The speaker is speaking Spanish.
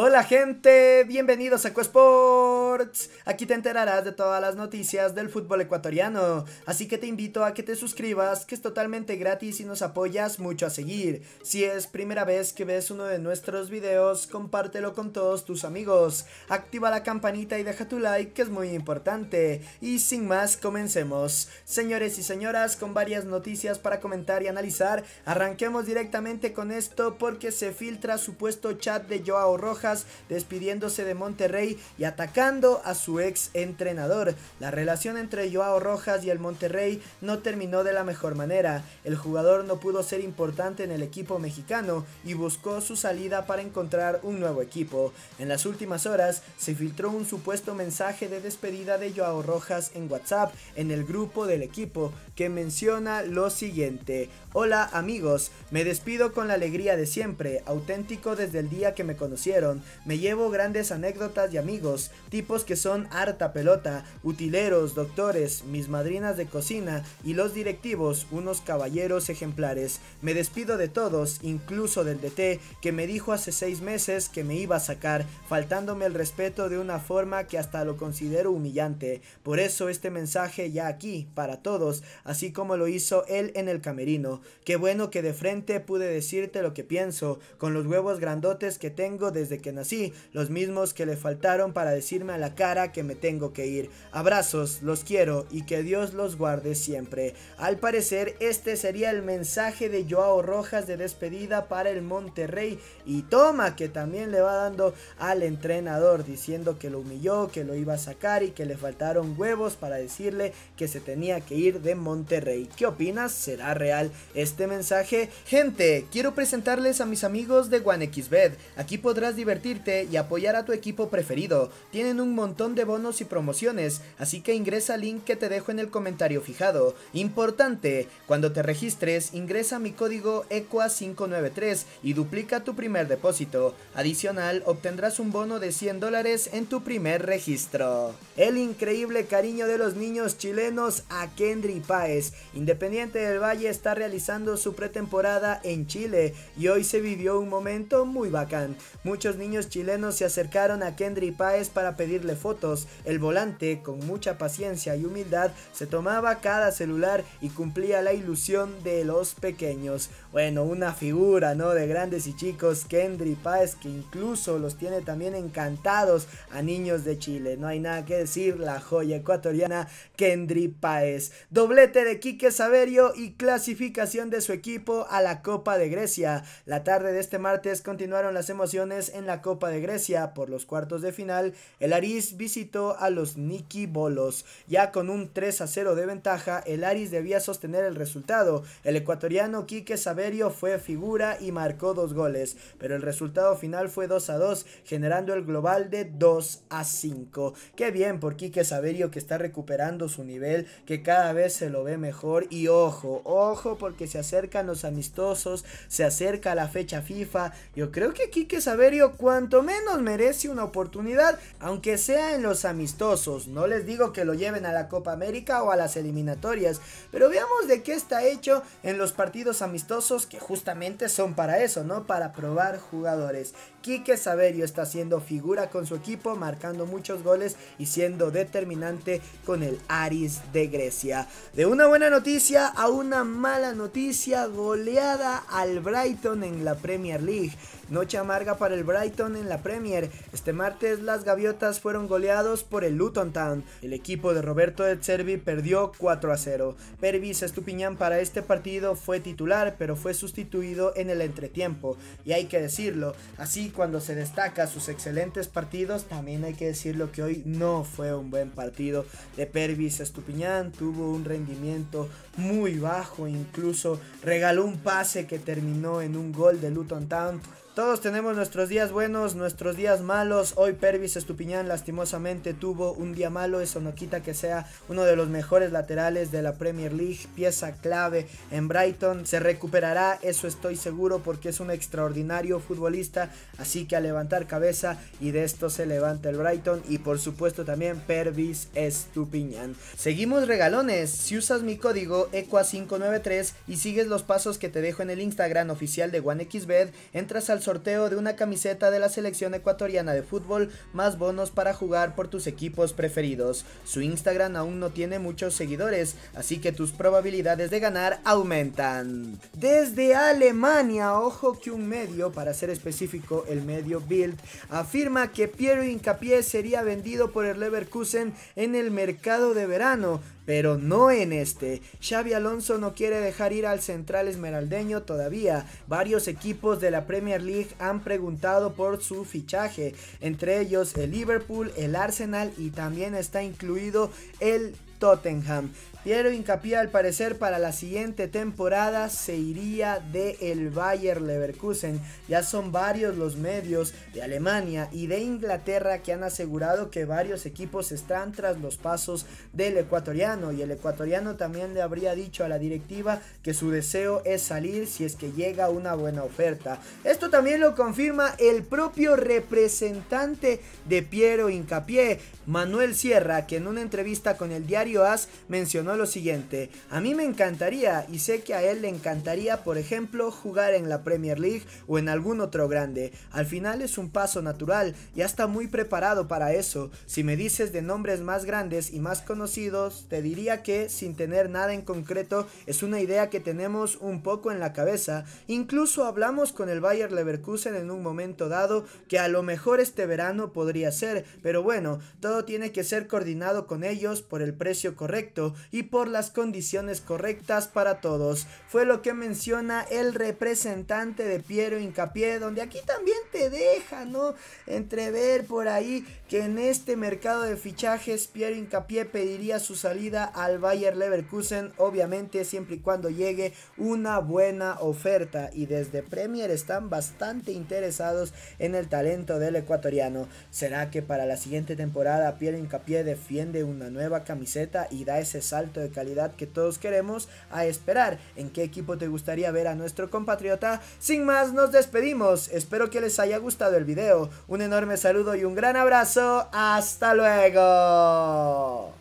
Hola gente, bienvenidos a Ecosports. Aquí te enterarás de todas las noticias del fútbol ecuatoriano, así que te invito a que te suscribas, que es totalmente gratis y nos apoyas mucho a seguir. Si es primera vez que ves uno de nuestros videos, compártelo con todos tus amigos, activa la campanita y deja tu like que es muy importante. Y sin más, comencemos. Señores y señoras, con varias noticias para comentar y analizar, arranquemos directamente con esto porque se filtra supuesto chat de Joao Roja, despidiéndose de Monterrey y atacando a su ex entrenador. La relación entre Joao Rojas y el Monterrey no terminó de la mejor manera. El jugador no pudo ser importante en el equipo mexicano y buscó su salida para encontrar un nuevo equipo. En las últimas horas se filtró un supuesto mensaje de despedida de Joao Rojas en WhatsApp en el grupo del equipo que menciona lo siguiente. Hola amigos, me despido con la alegría de siempre, auténtico desde el día que me conocieron. Me llevo grandes anécdotas y amigos, tipos que son harta pelota, utileros, doctores, mis madrinas de cocina y los directivos, unos caballeros ejemplares. Me despido de todos, incluso del DT, que me dijo hace seis meses que me iba a sacar, faltándome el respeto de una forma que hasta lo considero humillante. Por eso este mensaje ya aquí, para todos, así como lo hizo él en el camerino. Qué bueno que de frente pude decirte lo que pienso, con los huevos grandotes que tengo desde que nací, los mismos que le faltaron para decirme a la cara que me tengo que ir. Abrazos, los quiero y que Dios los guarde siempre. Al parecer, este sería el mensaje de Joao Rojas de despedida para el Monterrey y toma que también le va dando al entrenador diciendo que lo humilló, que lo iba a sacar y que le faltaron huevos para decirle que se tenía que ir de Monterrey. ¿Qué opinas? ¿Será real este mensaje? Gente, quiero presentarles a mis amigos de XBED. Aquí podrás divertirte y apoyar a tu equipo preferido. Tienen un montón de bonos y promociones, así que ingresa al link que te dejo en el comentario fijado. Importante, cuando te registres, ingresa mi código equa 593 y duplica tu primer depósito. Adicional, obtendrás un bono de 100 dólares en tu primer registro. El increíble cariño de los niños chilenos a Kendry Paez. Independiente del Valle está realizando su pretemporada en Chile y hoy se vivió un momento muy bacán. Muchos niños chilenos se acercaron a Kendry Páez para pedirle fotos. El volante, con mucha paciencia y humildad, se tomaba cada celular y cumplía la ilusión de los pequeños bueno, una figura, ¿no? De grandes y chicos, Kendry Paez, que incluso los tiene también encantados a niños de Chile. No hay nada que decir, la joya ecuatoriana Kendry Páez. Doblete de Quique Saberio y clasificación de su equipo a la Copa de Grecia. La tarde de este martes continuaron las emociones en la Copa de Grecia. Por los cuartos de final, el Aris visitó a los Niki Bolos. Ya con un 3 a 0 de ventaja, el Aris debía sostener el resultado. El ecuatoriano Quique Saverio fue figura y marcó dos goles, pero el resultado final fue 2 a 2, generando el global de 2 a 5. Qué bien por Quique Saverio que está recuperando su nivel, que cada vez se lo ve mejor y ojo, ojo porque se acercan los amistosos, se acerca la fecha FIFA. Yo creo que Quique Saverio cuanto menos merece una oportunidad, aunque sea en los amistosos. No les digo que lo lleven a la Copa América o a las eliminatorias, pero veamos de qué está hecho en los partidos amistosos que justamente son para eso, ¿no? Para probar jugadores. Quique Saverio está haciendo figura con su equipo, marcando muchos goles y siendo determinante con el Aris de Grecia. De una buena noticia a una mala noticia, goleada al Brighton en la Premier League. Noche amarga para el Brighton en la Premier. Este martes las gaviotas fueron goleados por el Luton Town. El equipo de Roberto Servi perdió 4 a 0. Pervis Estupiñán para este partido fue titular, pero fue sustituido en el entretiempo. Y hay que decirlo, así cuando se destaca sus excelentes partidos, también hay que decirlo que hoy no fue un buen partido de Pervis Estupiñán. Tuvo un rendimiento muy bajo, incluso regaló un pase que terminó en un gol de Luton Town todos tenemos nuestros días buenos, nuestros días malos. Hoy Pervis Estupiñán lastimosamente tuvo un día malo. Eso no quita que sea uno de los mejores laterales de la Premier League. Pieza clave en Brighton. Se recuperará, eso estoy seguro, porque es un extraordinario futbolista. Así que a levantar cabeza y de esto se levanta el Brighton. Y por supuesto también Pervis Estupiñán. Seguimos regalones. Si usas mi código ECUA593 y sigues los pasos que te dejo en el Instagram oficial de OneXBed, entras al sorteo de una camiseta de la selección ecuatoriana de fútbol más bonos para jugar por tus equipos preferidos. Su Instagram aún no tiene muchos seguidores, así que tus probabilidades de ganar aumentan. Desde Alemania, ojo que un medio, para ser específico el medio Bild, afirma que Piero Incapié sería vendido por el Leverkusen en el mercado de verano pero no en este. Xavi Alonso no quiere dejar ir al central esmeraldeño todavía. Varios equipos de la Premier League han preguntado por su fichaje, entre ellos el Liverpool, el Arsenal y también está incluido el Tottenham. Piero hincapié al parecer para la siguiente temporada se iría de el Bayer Leverkusen. Ya son varios los medios de Alemania y de Inglaterra que han asegurado que varios equipos están tras los pasos del ecuatoriano y el ecuatoriano también le habría dicho a la directiva que su deseo es salir si es que llega una buena oferta. Esto también lo confirma el propio representante de Piero Hincapié, Manuel Sierra, que en una entrevista con el diario As mencionó lo siguiente, a mí me encantaría y sé que a él le encantaría, por ejemplo, jugar en la Premier League o en algún otro grande. Al final es un paso natural, ya está muy preparado para eso. Si me dices de nombres más grandes y más conocidos, te diría que, sin tener nada en concreto, es una idea que tenemos un poco en la cabeza. Incluso hablamos con el Bayer Leverkusen en un momento dado que a lo mejor este verano podría ser, pero bueno, todo tiene que ser coordinado con ellos por el precio correcto y por las condiciones correctas para todos. Fue lo que menciona el representante de Piero Incapié, donde aquí también te deja, ¿no? Entrever por ahí que en este mercado de fichajes Piero Incapié pediría su salida al Bayer Leverkusen, obviamente siempre y cuando llegue una buena oferta y desde Premier están bastante interesados en el talento del ecuatoriano. ¿Será que para la siguiente temporada Piero Incapié defiende una nueva camiseta? y da ese salto de calidad que todos queremos a esperar. ¿En qué equipo te gustaría ver a nuestro compatriota? Sin más, nos despedimos. Espero que les haya gustado el video. Un enorme saludo y un gran abrazo. ¡Hasta luego!